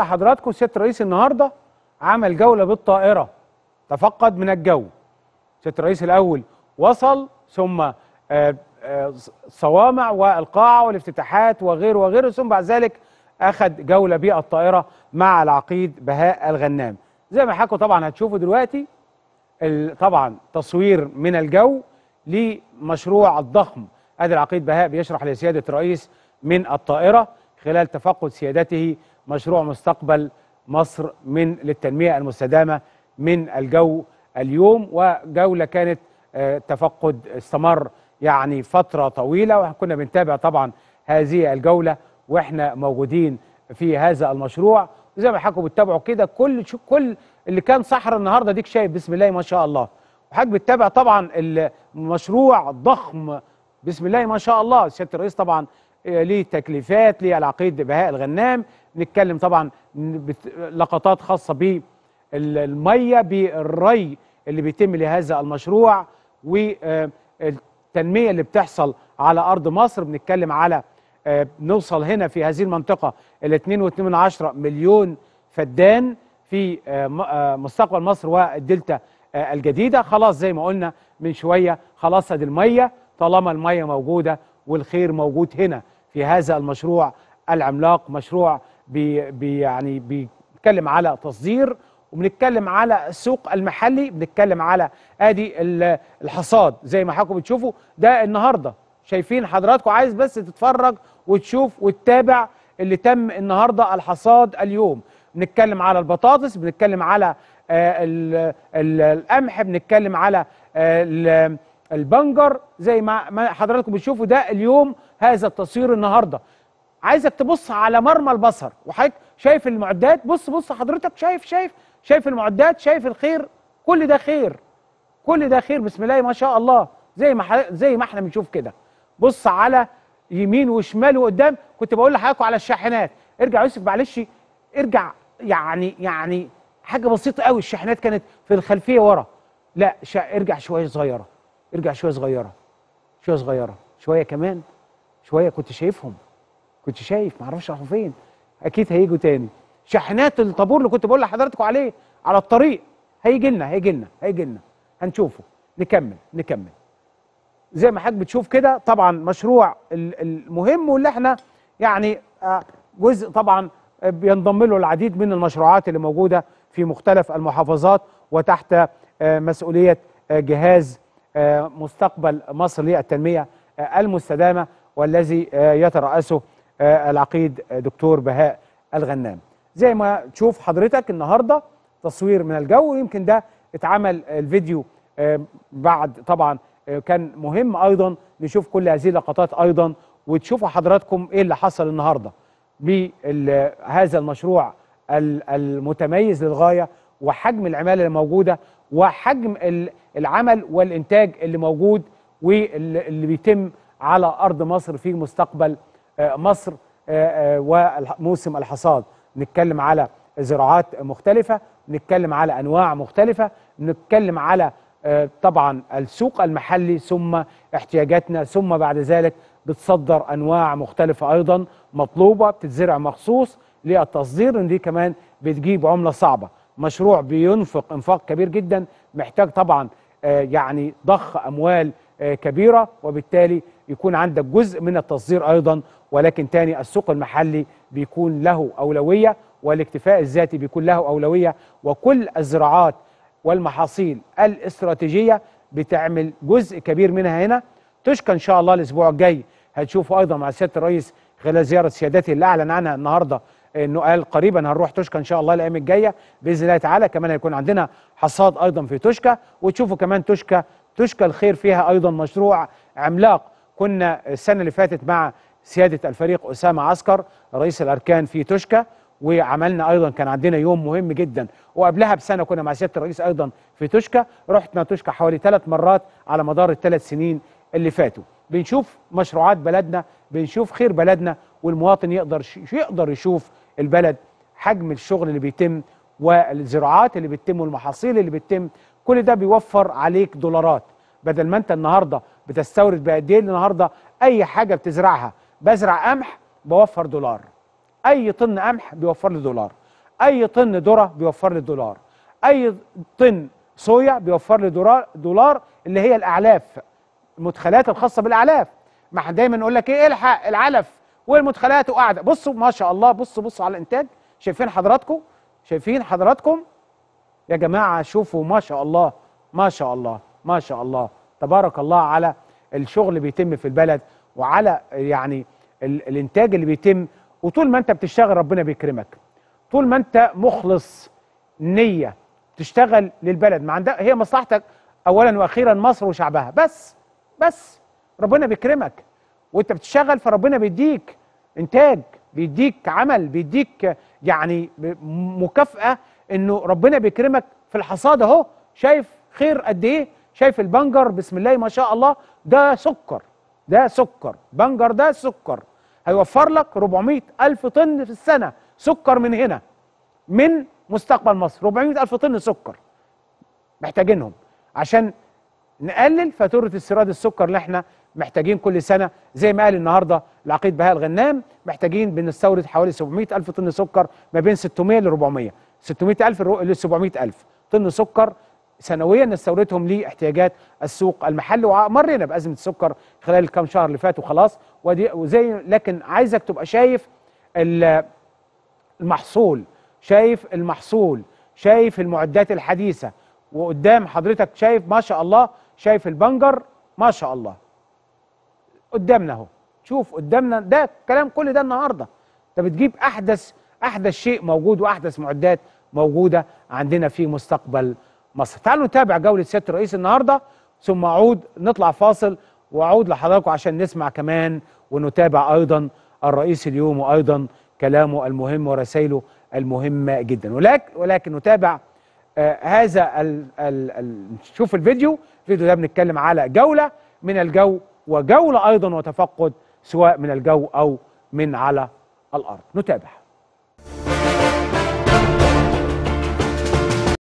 حضراتكم سياده الرئيس النهارده عمل جوله بالطائره تفقد من الجو سياده الرئيس الاول وصل ثم آه، آه، صوامع والقاعه والافتتاحات وغيره وغيره ثم بعد ذلك اخذ جوله بالطائره مع العقيد بهاء الغنام زي ما حكوا طبعا هتشوفوا دلوقتي طبعا تصوير من الجو لمشروع الضخم ادي العقيد بهاء بيشرح لسياده الرئيس من الطائره خلال تفقد سيادته مشروع مستقبل مصر من للتنمية المستدامة من الجو اليوم وجولة كانت آه، تفقد استمر يعني فترة طويلة وكنا بنتابع طبعا هذه الجولة واحنا موجودين في هذا المشروع وزي ما حكوا بتتابعوا كده كل كل اللي كان صحر النهارده ديك شايف بسم الله ما شاء الله وحضرتك بتتابع طبعا المشروع ضخم بسم الله ما شاء الله سياده الرئيس طبعا إيه، ليه تكليفات ليه العقيد بهاء الغنام نتكلم طبعا لقطات خاصه بالميه بالري اللي بيتم لهذا المشروع والتنميه اللي بتحصل على ارض مصر بنتكلم على آه، نوصل هنا في هذه المنطقه ال 2.2 مليون فدان في آه، آه، مستقبل مصر والدلتا الجديده خلاص زي ما قلنا من شويه خلاص هذه الميه طالما الميه موجوده والخير موجود هنا في هذا المشروع العملاق مشروع بي بي يعني بيتكلم على تصدير وبنتكلم على السوق المحلي بنتكلم على ادي الحصاد زي ما حضراتكم بتشوفوا ده النهارده شايفين حضراتكم عايز بس تتفرج وتشوف وتتابع اللي تم النهارده الحصاد اليوم بنتكلم على البطاطس بنتكلم على آه القمح بنتكلم على آه البنجر زي ما حضراتكم بتشوفوا ده اليوم هذا التصوير النهارده عايزك تبص على مرمى البصر وحضرتك شايف المعدات بص بص حضرتك شايف شايف شايف المعدات شايف الخير كل ده خير كل ده خير بسم الله ما شاء الله زي ما زي ما احنا بنشوف كده بص على يمين وشمال وقدام كنت بقول لحضراتكم على الشاحنات ارجع يوسف معلش ارجع يعني يعني حاجه بسيطه قوي الشاحنات كانت في الخلفيه ورا لا ارجع شويه صغيره ارجع شويه صغيره شويه صغيره شويه كمان شويه كنت شايفهم كنت شايف معرفش راحوا فين اكيد هيجوا تاني شاحنات الطابور اللي كنت بقول لحضراتكم عليه على الطريق هيجي لنا هيجي لنا هيجي لنا هنشوفه نكمل نكمل زي ما حضرتك بتشوف كده طبعا مشروع المهم واللي احنا يعني آه، جزء طبعا بينضم له العديد من المشروعات اللي موجوده في مختلف المحافظات وتحت آه، مسؤوليه آه، جهاز مستقبل مصر للتنمية المستدامة والذي يترأسه العقيد دكتور بهاء الغنام زي ما تشوف حضرتك النهاردة تصوير من الجو ويمكن ده اتعمل الفيديو آه، بعد طبعا آه، كان مهم أيضا نشوف كل هذه اللقطات أيضا وتشوفوا حضراتكم إيه اللي حصل النهاردة بهذا المشروع المتميز للغاية وحجم العمالة الموجودة وحجم العمل والإنتاج اللي موجود واللي بيتم على أرض مصر في مستقبل آه، مصر آه، آه، وموسم الحصاد نتكلم على زراعات مختلفة نتكلم على أنواع مختلفة نتكلم على طبعا السوق المحلي ثم احتياجاتنا ثم بعد ذلك بتصدر أنواع مختلفة أيضا مطلوبة بتتزرع مخصوص للتصدير دي كمان بتجيب عملة صعبة مشروع بينفق انفاق كبير جدا محتاج طبعا آه، يعني ضخ اموال آه، كبيره وبالتالي يكون عندك جزء من التصدير ايضا ولكن تاني السوق المحلي بيكون له اولويه والاكتفاء الذاتي بيكون له اولويه وكل الزراعات والمحاصيل الاستراتيجيه بتعمل جزء كبير منها هنا تشكى ان شاء الله الاسبوع الجاي هتشوفوا ايضا مع سياده الرئيس خلال زياره سيادته اللي اعلن عنها النهارده انه قال قريبا هنروح توشكا ان شاء الله الايام الجايه باذن الله تعالى كمان هيكون عندنا حصاد ايضا في توشكا وتشوفوا كمان توشكا توشكا الخير فيها ايضا مشروع عملاق كنا السنه اللي فاتت مع سياده الفريق اسامه عسكر رئيس الاركان في توشكا وعملنا ايضا كان عندنا يوم مهم جدا وقبلها بسنه كنا مع سياده الرئيس ايضا في توشكا رحنا توشكا حوالي ثلاث مرات على مدار الثلاث سنين اللي فاتوا بنشوف مشروعات بلدنا بنشوف خير بلدنا والمواطن يقدر يقدر يشوف البلد حجم الشغل اللي بيتم والزراعات اللي بتتم والمحاصيل اللي بتتم كل ده بيوفر عليك دولارات بدل ما انت النهارده بتستورد بقد ايه النهارده اي حاجه بتزرعها بزرع قمح بوفر دولار اي طن قمح بيوفر لي دولار اي طن ذره بيوفر لي دولار اي طن صويا بيوفر لي دولار دولار اللي هي الاعلاف المدخلات الخاصه بالاعلاف ما دايما نقول لك ايه, إيه الحق العلف والمدخلات وقاعده بصوا ما شاء الله بصوا بصوا على الانتاج شايفين حضراتكم شايفين حضراتكم يا جماعه شوفوا ما شاء الله ما شاء الله ما شاء الله تبارك الله على الشغل اللي بيتم في البلد وعلى يعني ال الانتاج اللي بيتم وطول ما انت بتشتغل ربنا بيكرمك طول ما انت مخلص نيه تشتغل للبلد ما عندها هي مصلحتك اولا واخيرا مصر وشعبها بس بس ربنا بيكرمك وانت بتشتغل فربنا بيديك انتاج بيديك عمل بيديك يعني مكافاه انه ربنا بيكرمك في الحصاد اهو شايف خير قد ايه شايف البنجر بسم الله ما شاء الله ده سكر ده سكر بنجر ده سكر هيوفر لك 400 ألف طن في السنة سكر من هنا من مستقبل مصر 400 ألف طن سكر محتاجينهم عشان نقلل فاتورة استيراد السكر اللي احنا محتاجين كل سنه زي ما قال النهارده العقيد بهاء الغنام محتاجين بنستورد حوالي 700 الف طن سكر ما بين 600 ل 400 600 الف ل 700 الف طن سكر سنويا نستوردهم لاحتياجات السوق المحلي ومرينا بازمه السكر خلال الكام شهر اللي فاتوا خلاص وزي لكن عايزك تبقى شايف المحصول شايف المحصول شايف المعدات الحديثه وقدام حضرتك شايف ما شاء الله شايف البنجر ما شاء الله قدامنا اهو شوف قدامنا ده كلام كل ده النهارده انت بتجيب احدث احدث شيء موجود واحدث معدات موجوده عندنا في مستقبل مصر تعالوا نتابع جوله سياده الرئيس النهارده ثم اعود نطلع فاصل واعود لحضراتكم عشان نسمع كمان ونتابع ايضا الرئيس اليوم وايضا كلامه المهم ورسائله المهمه جدا ولكن ولكن نتابع آه، هذا ال ال ال نشوف الفيديو الفيديو ده بنتكلم على جوله من الجو وجولة أيضا وتفقد سواء من الجو أو من على الأرض نتابع